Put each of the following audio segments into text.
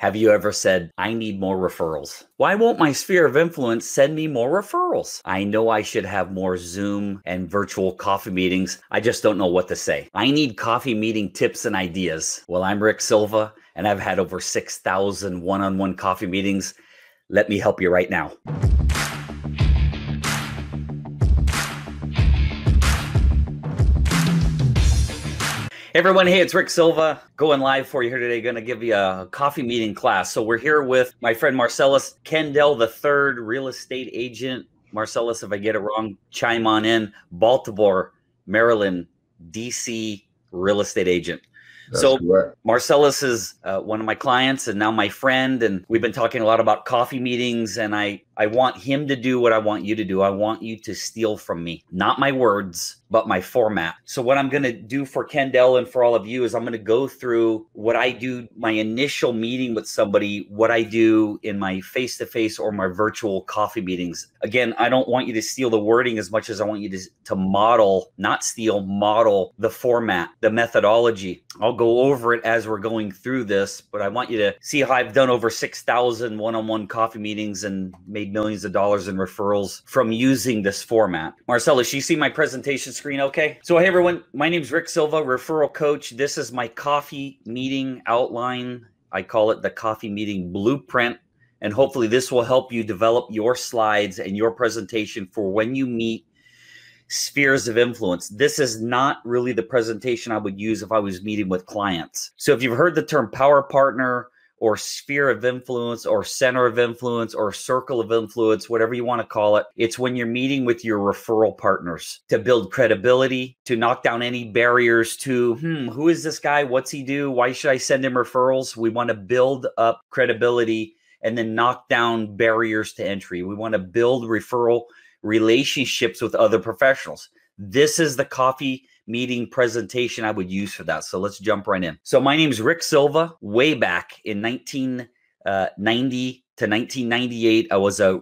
Have you ever said, I need more referrals? Why won't my sphere of influence send me more referrals? I know I should have more Zoom and virtual coffee meetings. I just don't know what to say. I need coffee meeting tips and ideas. Well, I'm Rick Silva, and I've had over 6,000 one on one coffee meetings. Let me help you right now. Everyone, hey, it's Rick Silva going live for you here today. Going to give you a coffee meeting class. So we're here with my friend Marcellus Kendall, the third real estate agent. Marcellus, if I get it wrong, chime on in. Baltimore, Maryland, DC real estate agent. That's so correct. Marcellus is uh, one of my clients and now my friend, and we've been talking a lot about coffee meetings. And I I want him to do what I want you to do. I want you to steal from me, not my words, but my format. So what I'm going to do for Kendall and for all of you is I'm going to go through what I do my initial meeting with somebody, what I do in my face-to-face or my virtual coffee meetings. Again, I don't want you to steal the wording as much as I want you to to model, not steal, model the format, the methodology. I'll go over it as we're going through this, but I want you to see how I've done over 6,000 one on one coffee meetings and made millions of dollars in referrals from using this format. Marcella, she see my presentation screen okay? So, hey everyone, my name is Rick Silva, referral coach. This is my coffee meeting outline. I call it the coffee meeting blueprint. And hopefully, this will help you develop your slides and your presentation for when you meet spheres of influence. This is not really the presentation I would use if I was meeting with clients. So if you've heard the term power partner, or sphere of influence or center of influence or circle of influence, whatever you want to call it. It's when you're meeting with your referral partners to build credibility, to knock down any barriers to, hmm, who is this guy? What's he do? Why should I send him referrals? We want to build up credibility and then knock down barriers to entry. We want to build referral relationships with other professionals. This is the coffee meeting presentation I would use for that. So let's jump right in. So my name is Rick Silva. Way back in 1990 uh, to 1998, I was a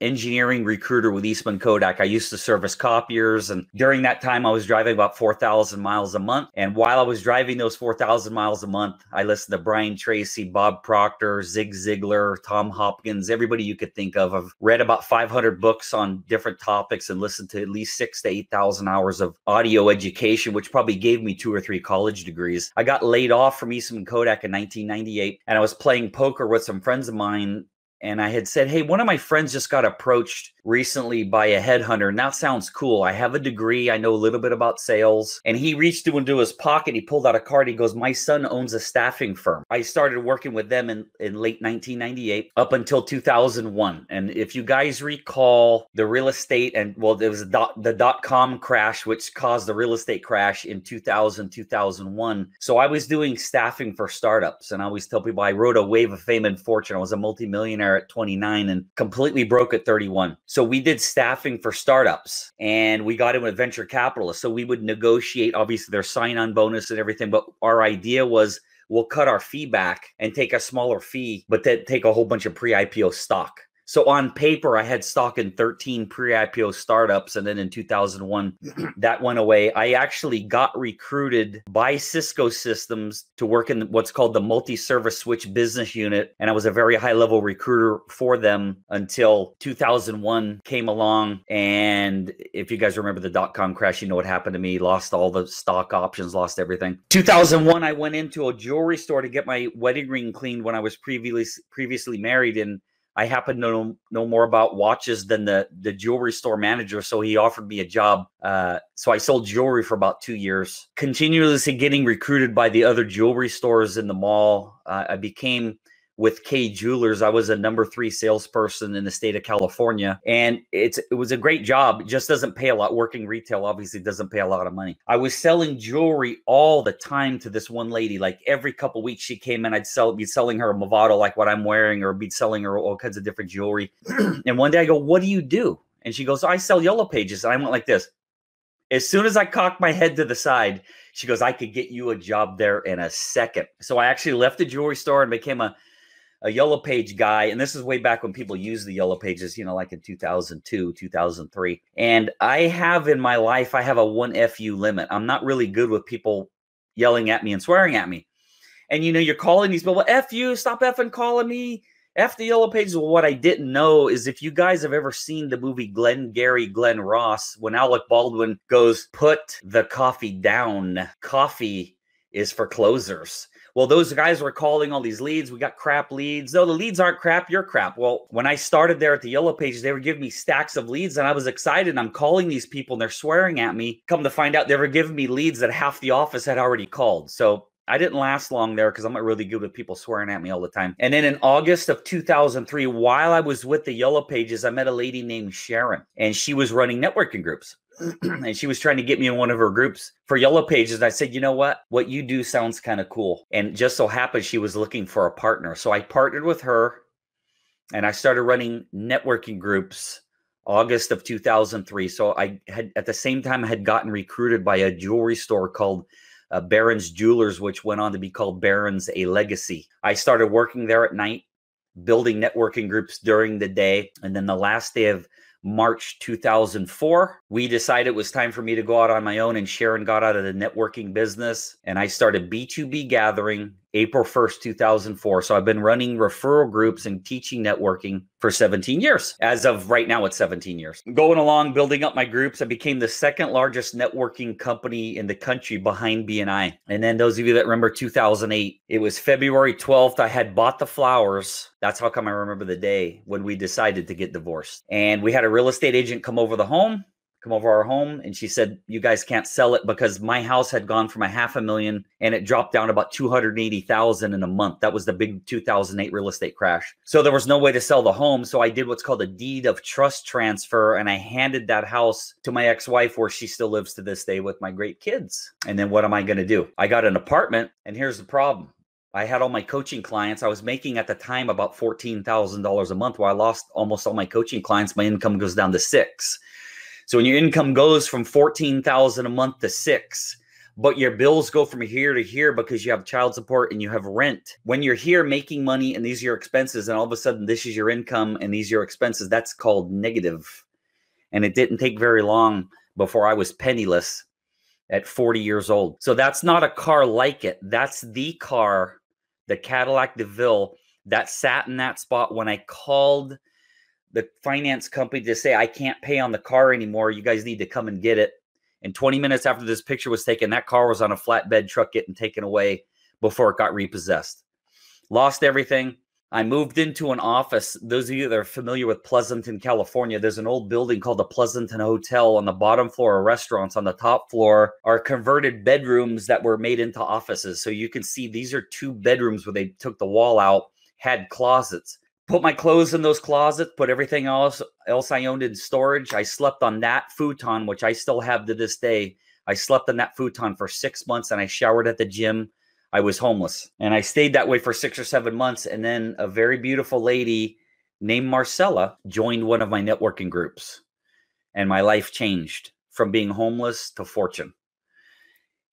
engineering recruiter with Eastman Kodak. I used to service copiers. And during that time, I was driving about 4,000 miles a month. And while I was driving those 4,000 miles a month, I listened to Brian Tracy, Bob Proctor, Zig Ziglar, Tom Hopkins, everybody you could think of. I've read about 500 books on different topics and listened to at least six to 8,000 hours of audio education, which probably gave me two or three college degrees. I got laid off from Eastman Kodak in 1998, and I was playing poker with some friends of mine and I had said, Hey, one of my friends just got approached recently by a headhunter, and that sounds cool. I have a degree, I know a little bit about sales. And he reached into his pocket, he pulled out a card, he goes, My son owns a staffing firm. I started working with them in, in late 1998 up until 2001. And if you guys recall the real estate and well, there was dot, the dot com crash, which caused the real estate crash in 2000, 2001. So I was doing staffing for startups, and I always tell people I rode a wave of fame and fortune. I was a multimillionaire at 29 and completely broke at 31. So we did staffing for startups and we got in with venture capitalists. So we would negotiate, obviously, their sign on bonus and everything. But our idea was we'll cut our fee back and take a smaller fee, but then take a whole bunch of pre IPO stock. So on paper, I had stock in 13 pre-IPO startups, and then in 2001, that went away. I actually got recruited by Cisco Systems to work in what's called the multi-service switch business unit, and I was a very high-level recruiter for them until 2001 came along. And if you guys remember the dot-com crash, you know what happened to me. Lost all the stock options, lost everything. 2001, I went into a jewelry store to get my wedding ring cleaned when I was previously previously married, and I happen to know, know more about watches than the the jewelry store manager, so he offered me a job. Uh, so I sold jewelry for about two years, continuously getting recruited by the other jewelry stores in the mall. Uh, I became with K Jewelers. I was a number three salesperson in the state of California, and it's it was a great job. It just doesn't pay a lot. Working retail obviously doesn't pay a lot of money. I was selling jewelry all the time to this one lady. Like every couple weeks, she came in. I'd sell be selling her a Movado like what I'm wearing, or be selling her all kinds of different jewelry. and one day I go, "What do you do?" And she goes, oh, "I sell yellow pages." And I went like this. As soon as I cocked my head to the side, she goes, "I could get you a job there in a second. So I actually left the jewelry store and became a a yellow page guy, and this is way back when people used the yellow pages, you know, like in 2002, 2003. And I have in my life, I have a one FU limit. I'm not really good with people yelling at me and swearing at me. And you know, you're calling these people, F you, stop effing calling me. F the yellow pages. Well, what I didn't know is if you guys have ever seen the movie Glenn Gary, Glenn Ross, when Alec Baldwin goes, put the coffee down, coffee is for closers well, those guys were calling all these leads. We got crap leads. No, the leads aren't crap. You're crap. Well, when I started there at the Yellow Pages, they were giving me stacks of leads and I was excited. I'm calling these people and they're swearing at me. Come to find out, they were giving me leads that half the office had already called. So I didn't last long there because I'm not really good with people swearing at me all the time. And then in August of 2003, while I was with the Yellow Pages, I met a lady named Sharon, and she was running networking groups. and she was trying to get me in one of her groups for Yellow Pages. And I said, you know what? What you do sounds kind of cool. And just so happened she was looking for a partner. So I partnered with her and I started running networking groups August of 2003. So I had, at the same time, had gotten recruited by a jewelry store called uh, Jewelers, which went on to be called Baron's A Legacy. I started working there at night, building networking groups during the day. And then the last day of March 2004. We decided it was time for me to go out on my own, and Sharon got out of the networking business. And I started B2B Gathering April 1st, 2004. So I've been running referral groups and teaching networking for 17 years. As of right now, it's 17 years. Going along, building up my groups, I became the second largest networking company in the country behind BNI. And then those of you that remember 2008, it was February 12th. I had bought the flowers. That's how come I remember the day when we decided to get divorced. And we had a real estate agent come over the home come over our home and she said you guys can't sell it because my house had gone from a half a million and it dropped down about 280,000 in a month that was the big 2008 real estate crash so there was no way to sell the home so I did what's called a deed of trust transfer and I handed that house to my ex-wife where she still lives to this day with my great kids and then what am I going to do I got an apartment and here's the problem I had all my coaching clients. I was making at the time about $14,000 a month where I lost almost all my coaching clients. My income goes down to six. So when your income goes from 14,000 a month to 6, but your bills go from here to here because you have child support and you have rent. When you're here making money and these are your expenses and all of a sudden this is your income and these are your expenses, that's called negative. And it didn't take very long before I was penniless at 40 years old. So that's not a car like it. That's the car, the Cadillac DeVille that sat in that spot when I called the finance company to say, I can't pay on the car anymore. You guys need to come and get it. And 20 minutes after this picture was taken, that car was on a flatbed truck getting taken away before it got repossessed. Lost everything. I moved into an office. Those of you that are familiar with Pleasanton, California, there's an old building called the Pleasanton Hotel on the bottom floor are restaurants. On the top floor are converted bedrooms that were made into offices. So you can see these are two bedrooms where they took the wall out, had closets put my clothes in those closets, put everything else else I owned in storage. I slept on that futon, which I still have to this day. I slept on that futon for six months and I showered at the gym. I was homeless and I stayed that way for six or seven months. And then a very beautiful lady named Marcella joined one of my networking groups. And my life changed from being homeless to fortune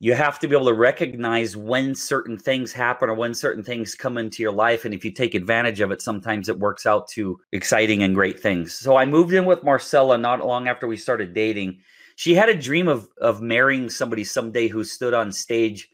you have to be able to recognize when certain things happen or when certain things come into your life. And if you take advantage of it, sometimes it works out to exciting and great things. So I moved in with Marcella not long after we started dating. She had a dream of of marrying somebody someday who stood on stage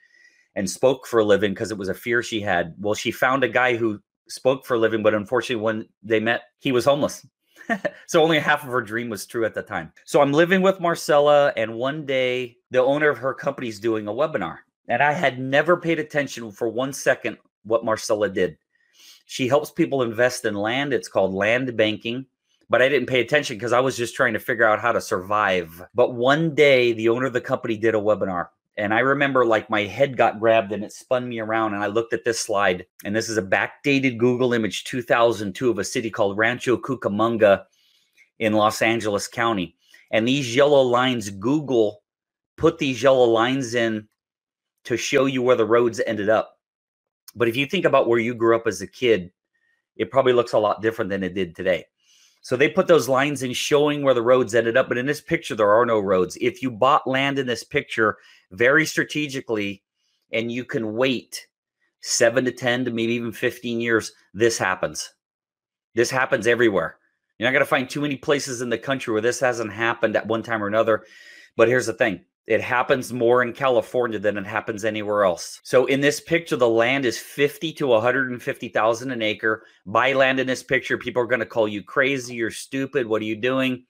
and spoke for a living because it was a fear she had. Well, she found a guy who spoke for a living, but unfortunately, when they met, he was homeless. so only half of her dream was true at the time. So I'm living with Marcella, and one day the owner of her company is doing a webinar. And I had never paid attention for one second what Marcella did. She helps people invest in land. It's called land banking. But I didn't pay attention because I was just trying to figure out how to survive. But one day, the owner of the company did a webinar and I remember like my head got grabbed and it spun me around. And I looked at this slide, and this is a backdated Google image 2002 of a city called Rancho Cucamonga in Los Angeles County. And these yellow lines, Google put these yellow lines in to show you where the roads ended up. But if you think about where you grew up as a kid, it probably looks a lot different than it did today. So they put those lines in showing where the roads ended up. But in this picture, there are no roads. If you bought land in this picture very strategically and you can wait seven to 10 to maybe even 15 years, this happens. This happens everywhere. You're not going to find too many places in the country where this hasn't happened at one time or another. But here's the thing it happens more in California than it happens anywhere else. So in this picture, the land is 50 to 150,000 an acre. Buy land in this picture, people are going to call you crazy, you're stupid, what are you doing?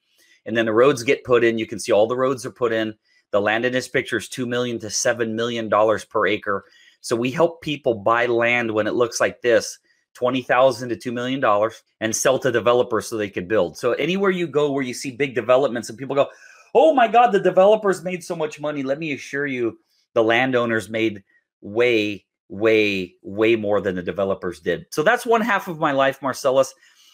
And then the roads get put in. You can see all the roads are put in. The land in this picture is 2 million to 7 million dollars per acre. So we help people buy land when it looks like this. 20,000 to 2 million dollars and sell to developers so they could build. So anywhere you go where you see big developments and people go, oh my God, the developers made so much money. Let me assure you, the landowners made way, way, way more than the developers did. So that's one half of my life, Marcellus.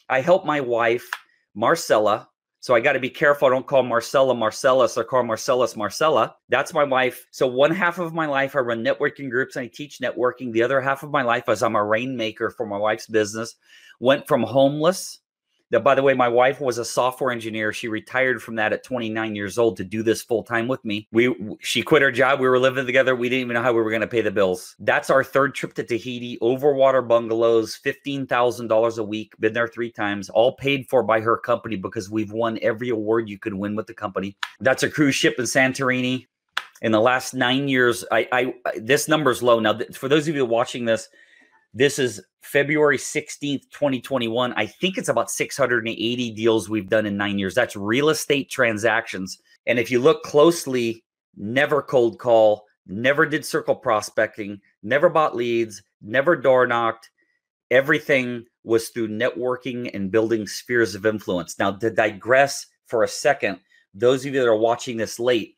I help my wife, Marcella. So I got to be careful. I don't call Marcella Marcellus or call Marcellus Marcella. That's my wife. So one half of my life, I run networking groups and I teach networking. The other half of my life is I'm a rainmaker for my wife's business. Went from homeless by the way, my wife was a software engineer. She retired from that at 29 years old to do this full time with me. We she quit her job. We were living together. We didn't even know how we were going to pay the bills. That's our third trip to Tahiti, overwater bungalows, fifteen thousand dollars a week. Been there three times, all paid for by her company because we've won every award you could win with the company. That's a cruise ship in Santorini. In the last nine years, I, I this number's low now. For those of you watching this, this is February 16th, 2021. I think it's about 680 deals we've done in nine years. That's real estate transactions. And if you look closely, never cold call, never did circle prospecting, never bought leads, never door knocked. Everything was through networking and building spheres of influence. Now, to digress for a second, those of you that are watching this late,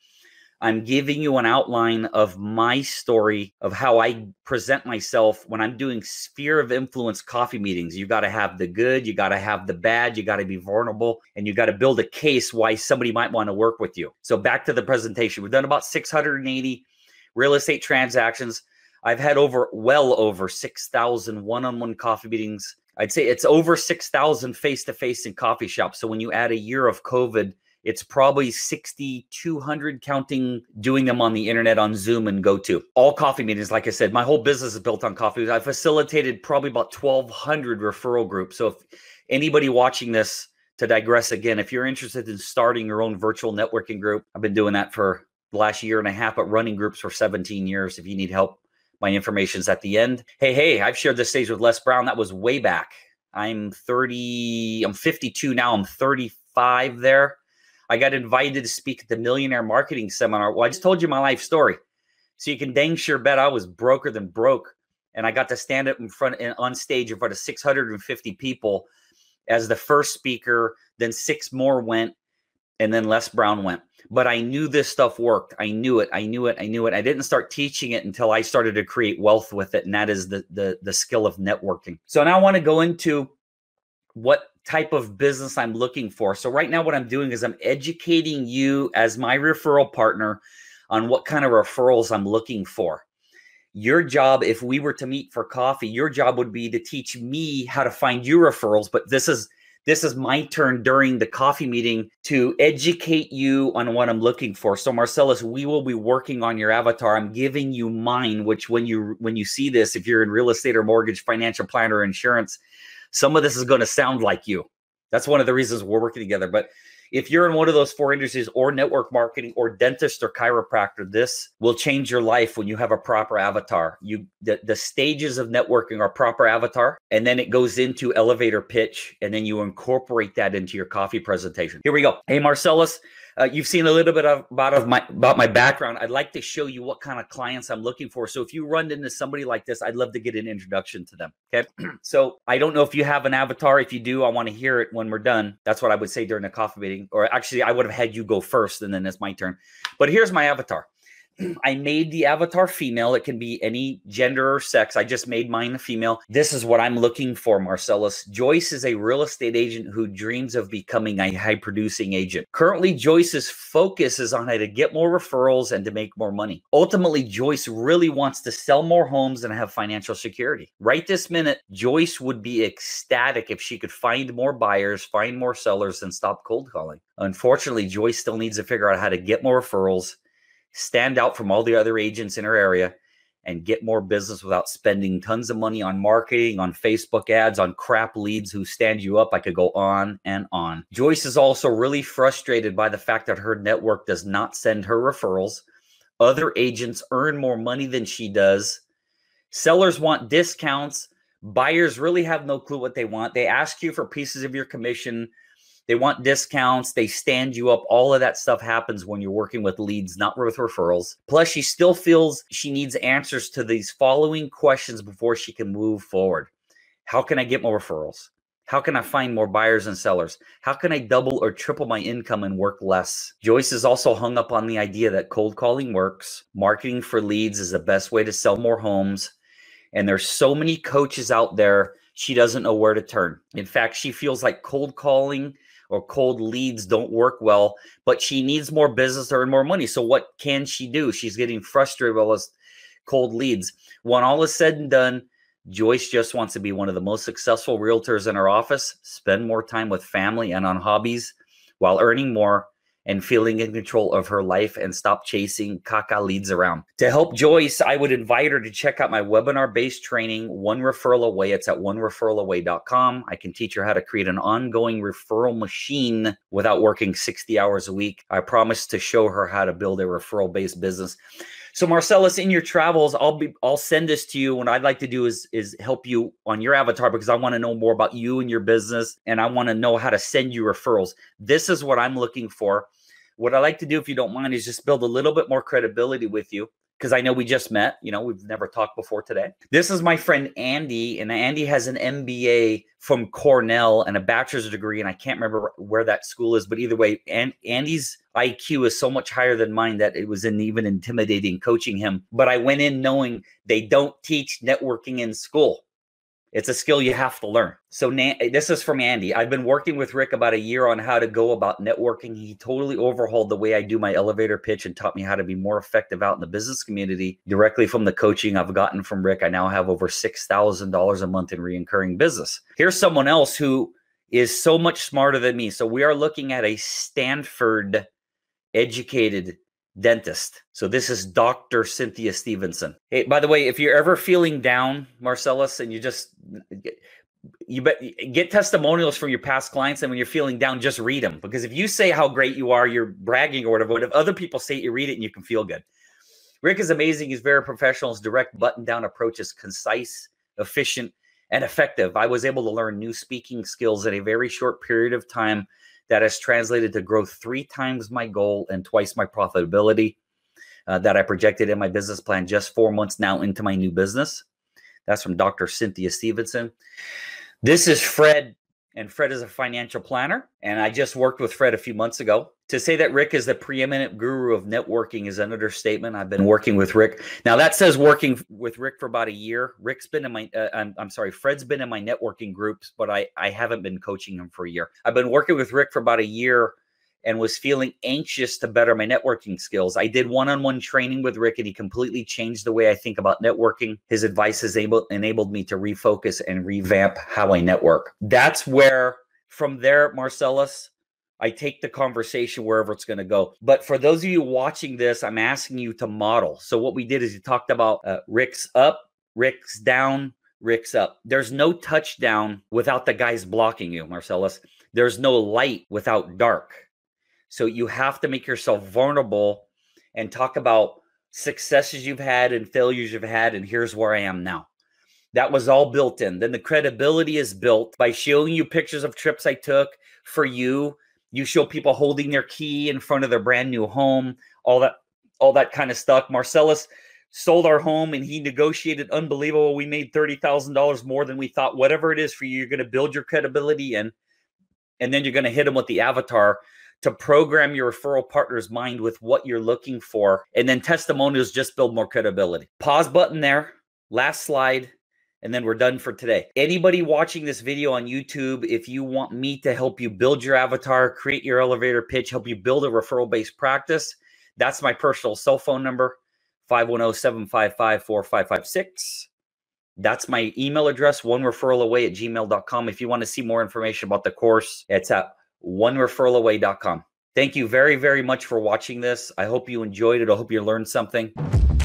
I'm giving you an outline of my story of how I present myself when I'm doing sphere of influence coffee meetings. You got to have the good, you got to have the bad, you got to be vulnerable, and you got to build a case why somebody might want to work with you. So, back to the presentation. We've done about 680 real estate transactions. I've had over well over 6,000 one on one coffee meetings. I'd say it's over 6,000 face to face in coffee shops. So, when you add a year of COVID, it's probably 6,200 counting doing them on the internet on Zoom and GoTo. All coffee meetings, like I said, my whole business is built on coffee. I facilitated probably about 1,200 referral groups. So if anybody watching this, to digress again, if you're interested in starting your own virtual networking group, I've been doing that for the last year and a half, but running groups for 17 years. If you need help, my information's at the end. Hey, hey, I've shared this stage with Les Brown. That was way back. I'm 30, I'm 52 now. I'm 35 there. I got invited to speak at the Millionaire Marketing Seminar. Well, I just told you my life story. So you can dang sure bet I was broker than broke. And I got to stand up in front and on stage in front of 650 people as the first speaker. Then six more went, and then Les Brown went. But I knew this stuff worked. I knew it. I knew it. I knew it. I didn't start teaching it until I started to create wealth with it. And that is the the, the skill of networking. So now I want to go into what type of business I'm looking for. So right now what I'm doing is I'm educating you as my referral partner on what kind of referrals I'm looking for. Your job if we were to meet for coffee, your job would be to teach me how to find you referrals, but this is this is my turn during the coffee meeting to educate you on what I'm looking for. So Marcellus, we will be working on your avatar. I'm giving you mine, which when you when you see this, if you're in real estate or mortgage, financial planner, insurance, some of this is going to sound like you. That's one of the reasons we're working together. But if you're in one of those four industries or network marketing or dentist or chiropractor, this will change your life when you have a proper avatar. You the, the stages of networking are proper avatar, and then it goes into elevator pitch, and then you incorporate that into your coffee presentation. Here we go. Hey Marcellus, uh, you've seen a little bit of, about of my about my background. I'd like to show you what kind of clients I'm looking for. So if you run into somebody like this, I'd love to get an introduction to them. Okay. so I don't know if you have an avatar. If you do, I want to hear it when we're done. That's what I would say during the coffee meeting. Or actually, I would have had you go first, and then it's my turn. But here's my avatar. I made the avatar female. It can be any gender or sex. I just made mine a female. This is what I'm looking for, Marcellus. Joyce is a real estate agent who dreams of becoming a high producing agent. Currently, Joyce's focus is on how to get more referrals and to make more money. Ultimately, Joyce really wants to sell more homes and have financial security. Right this minute, Joyce would be ecstatic if she could find more buyers, find more sellers, and stop cold calling. Unfortunately, Joyce still needs to figure out how to get more referrals stand out from all the other agents in her area and get more business without spending tons of money on marketing, on Facebook ads, on crap leads who stand you up. I could go on and on. Joyce is also really frustrated by the fact that her network does not send her referrals. Other agents earn more money than she does. Sellers want discounts. Buyers really have no clue what they want. They ask you for pieces of your commission they want discounts. They stand you up. All of that stuff happens when you're working with leads, not with referrals. Plus, she still feels she needs answers to these following questions before she can move forward. How can I get more referrals? How can I find more buyers and sellers? How can I double or triple my income and work less? Joyce is also hung up on the idea that cold calling works. Marketing for leads is the best way to sell more homes. And there's so many coaches out there, she doesn't know where to turn. In fact, she feels like cold calling or cold leads don't work well, but she needs more business to earn more money. So what can she do? She's getting frustrated with all those cold leads. When all is said and done, Joyce just wants to be one of the most successful realtors in her office, spend more time with family and on hobbies while earning more and feeling in control of her life and stop chasing caca leads around. To help Joyce, I would invite her to check out my webinar based training, One Referral Away. It's at onereferralaway.com. I can teach her how to create an ongoing referral machine without working 60 hours a week. I promise to show her how to build a referral based business. So Marcellus, in your travels, I'll be I'll send this to you. What I'd like to do is is help you on your avatar because I want to know more about you and your business, and I want to know how to send you referrals. This is what I'm looking for. What I like to do, if you don't mind, is just build a little bit more credibility with you because I know we just met. You know, we've never talked before today. This is my friend Andy, and Andy has an MBA from Cornell and a bachelor's degree, and I can't remember where that school is, but either way, and Andy's IQ is so much higher than mine that it was in even intimidating coaching him. But I went in knowing they don't teach networking in school. It's a skill you have to learn. So Nan- this is from Andy. I've been working with Rick about a year on how to go about networking. He totally overhauled the way I do my elevator pitch and taught me how to be more effective out in the business community directly from the coaching I've gotten from Rick. I now have over $6,000 a month in reoccurring business. Here's someone else who is so much smarter than me. So we are looking at a Stanford educated dentist. So this is Dr. Cynthia Stevenson. Hey, by the way, if you're ever feeling down, Marcellus, and you just you bet get testimonials from your past clients and when you're feeling down just read them because if you say how great you are you're bragging or whatever but if other people say it, you read it and you can feel good rick is amazing he's very professional his direct button down approach is concise efficient and effective i was able to learn new speaking skills in a very short period of time that has translated to grow three times my goal and twice my profitability uh, that I projected in my business plan just four months now into my new business. That's from Dr. Cynthia Stevenson. This is Fred and Fred is a financial planner. And I just worked with Fred a few months ago. To say that Rick is the preeminent guru of networking is an understatement. I've been working with Rick. Now that says working with Rick for about a year. Rick's been in my, uh, I'm, I'm sorry, Fred's been in my networking groups, but I, I haven't been coaching him for a year. I've been working with Rick for about a year and was feeling anxious to better my networking skills. I did one on one training with Rick, and he completely changed the way I think about networking. His advice has able, enabled me to refocus and revamp how I network. That's where, from there, Marcellus, I take the conversation wherever it's going to go. But for those of you watching this, I'm asking you to model. So, what we did is we talked about uh, Rick's up, Rick's down, Rick's up. There's no touchdown without the guys blocking you, Marcellus. There's no light without dark. So you have to make yourself vulnerable and talk about successes you've had and failures you've had. And here's where I am now. That was all built in. Then the credibility is built by showing you pictures of trips I took for you. You show people holding their key in front of their brand new home, all that, all that kind of stuff. Marcellus sold our home and he negotiated unbelievable. We made $30,000 more than we thought. Whatever it is for you, you're going to build your credibility in. And then you're going to hit them with the avatar to program your referral partner's mind with what you're looking for. And then testimonials just build more credibility. Pause button there. Last slide and then we're done for today. Anybody watching this video on YouTube, if you want me to help you build your avatar, create your elevator pitch, help you build a referral based practice, that's my personal cell phone number 510 755 4556. That's my email address, one referral away at gmail.com. If you want to see more information about the course, it's at onereferralaway.com. Thank you very, very much for watching this. I hope you enjoyed it. I hope you learned something.